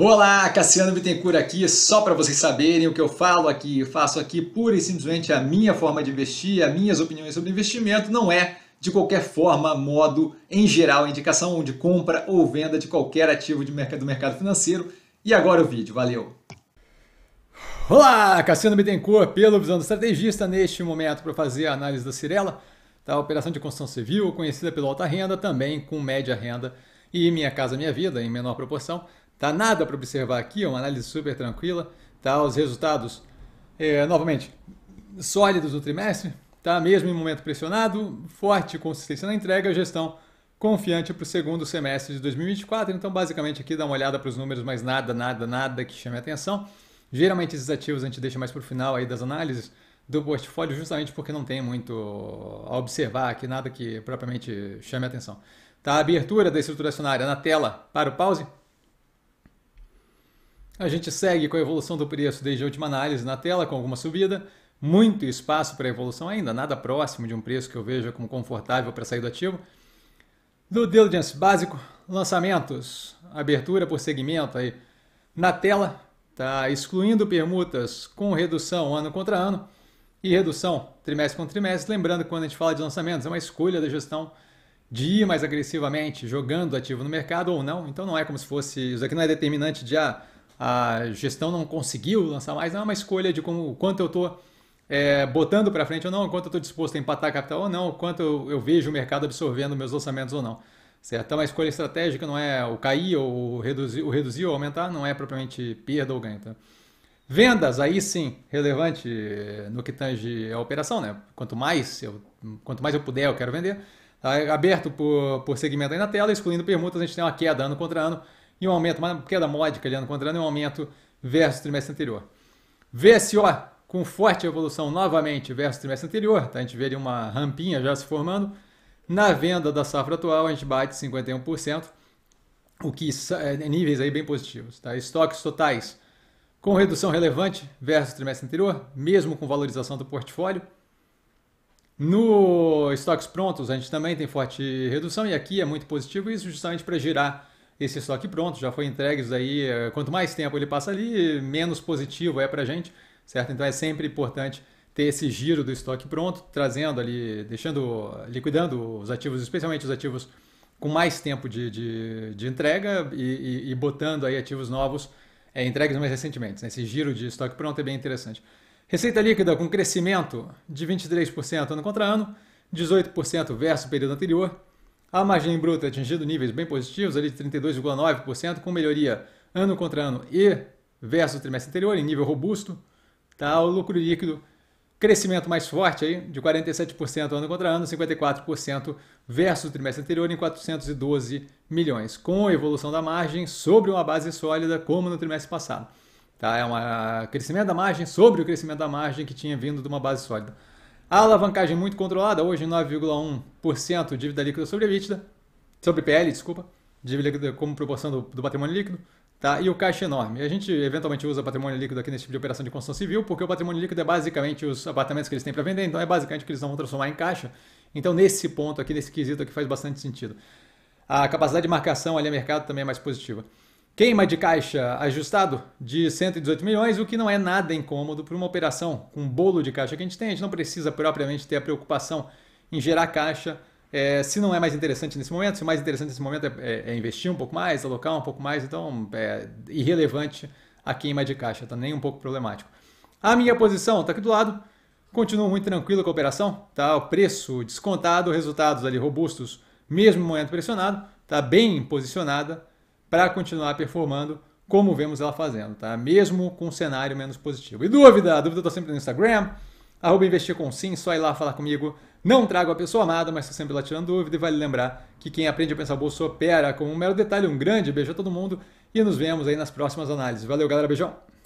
Olá, Cassiano Bittencourt aqui, só para vocês saberem o que eu falo aqui, eu faço aqui pura e simplesmente a minha forma de investir, as minhas opiniões sobre investimento, não é de qualquer forma, modo, em geral, indicação de compra ou venda de qualquer ativo de mercado, do mercado financeiro. E agora o vídeo, valeu! Olá, Cassiano Bittencourt, pelo Visão do Estrategista, neste momento para fazer a análise da Cirela, da operação de construção civil, conhecida pela alta renda, também com média renda e Minha Casa Minha Vida, em menor proporção, Tá nada para observar aqui, é uma análise super tranquila. Tá? Os resultados, é, novamente, sólidos no trimestre, tá? mesmo em momento pressionado, forte consistência na entrega, gestão confiante para o segundo semestre de 2024. Então, basicamente, aqui dá uma olhada para os números, mas nada, nada, nada que chame atenção. Geralmente, esses ativos a gente deixa mais para o final aí das análises do portfólio, justamente porque não tem muito a observar aqui, nada que propriamente chame atenção. Tá? A abertura da estrutura acionária na tela para o pause a gente segue com a evolução do preço desde a última análise na tela, com alguma subida, muito espaço para evolução ainda, nada próximo de um preço que eu veja como confortável para sair do ativo. Do diligence básico, lançamentos, abertura por segmento aí na tela, tá excluindo permutas com redução ano contra ano e redução trimestre contra trimestre. Lembrando que quando a gente fala de lançamentos, é uma escolha da gestão de ir mais agressivamente jogando ativo no mercado ou não. Então não é como se fosse, isso aqui não é determinante de ah, a gestão não conseguiu lançar mais, não é uma escolha de como, quanto eu estou é, botando para frente ou não, quanto eu estou disposto a empatar capital ou não, quanto eu, eu, vejo o mercado absorvendo meus orçamentos ou não. Certo? Então, é a escolha estratégica não é o cair ou o reduzir, o reduzir ou aumentar, não é propriamente perda ou ganho. Tá? Vendas, aí sim, relevante no que tange a operação, né? Quanto mais eu, quanto mais eu puder, eu quero vender. Tá aberto por, por segmento aí na tela, excluindo permutas, a gente tem uma queda ano contra ano e um aumento, uma queda é módica de ano contra é um aumento versus o trimestre anterior. VSO com forte evolução novamente versus o trimestre anterior, tá? a gente vê ali uma rampinha já se formando. Na venda da safra atual, a gente bate 51%, o que é, é níveis aí bem positivos. Tá? Estoques totais com redução relevante versus o trimestre anterior, mesmo com valorização do portfólio. No estoques prontos, a gente também tem forte redução, e aqui é muito positivo isso justamente para girar esse estoque pronto, já foi entregue isso daí. Eh, quanto mais tempo ele passa ali, menos positivo é para a gente, certo? Então é sempre importante ter esse giro do estoque pronto, trazendo ali, deixando, liquidando os ativos, especialmente os ativos com mais tempo de, de, de entrega e, e, e, botando aí ativos novos, é, entregues mais recentemente. Né? Esse giro de estoque pronto é bem interessante. Receita líquida com crescimento de 23% ano contra ano, 18% versus o período anterior, a margem bruta atingindo níveis bem positivos, ali de 32,9%, com melhoria ano contra ano e versus o trimestre anterior, em nível robusto. Tá? O lucro líquido, crescimento mais forte aí, de 47% ano contra ano, 54% versus o trimestre anterior, em 412 milhões, com evolução da margem sobre uma base sólida, como no trimestre passado. Tá? É um crescimento da margem sobre o crescimento da margem que tinha vindo de uma base sólida. A alavancagem muito controlada, hoje 9,1% dívida líquida sobre EBITDA, sobre PL, desculpa, dívida líquida como proporção do, do patrimônio líquido, tá? E o caixa enorme. A gente eventualmente usa patrimônio líquido aqui nesse tipo de operação de construção civil, porque o patrimônio líquido é basicamente os apartamentos que eles têm para vender, então é basicamente que eles vão transformar em caixa. Então, nesse ponto aqui, nesse quesito aqui, faz bastante sentido. A capacidade de marcação ali a mercado também é mais positiva. Queima de caixa ajustado de 118 milhões, o que não é nada incômodo para uma operação com um bolo de caixa que a gente tem. A gente não precisa propriamente ter a preocupação em gerar caixa. É, se não é mais interessante nesse momento, se o mais interessante nesse momento é, é, é investir um pouco mais, alocar um pouco mais, então é irrelevante a queima de caixa, tá nem um pouco problemático. A minha posição está aqui do lado, continuo muito tranquilo com a operação, tá? O preço descontado, resultados ali robustos, mesmo momento pressionado, tá bem posicionada, para continuar performando como vemos ela fazendo, tá? Mesmo com um cenário menos positivo. E dúvida? A dúvida eu tô sempre no Instagram, arroba investir com sim, só ir lá falar comigo. Não trago a pessoa amada, mas estou sempre lá tirando dúvida e vale lembrar que quem aprende a pensar bolsa opera com um mero detalhe, um grande beijo a todo mundo e nos vemos aí nas próximas análises. Valeu, galera, beijão!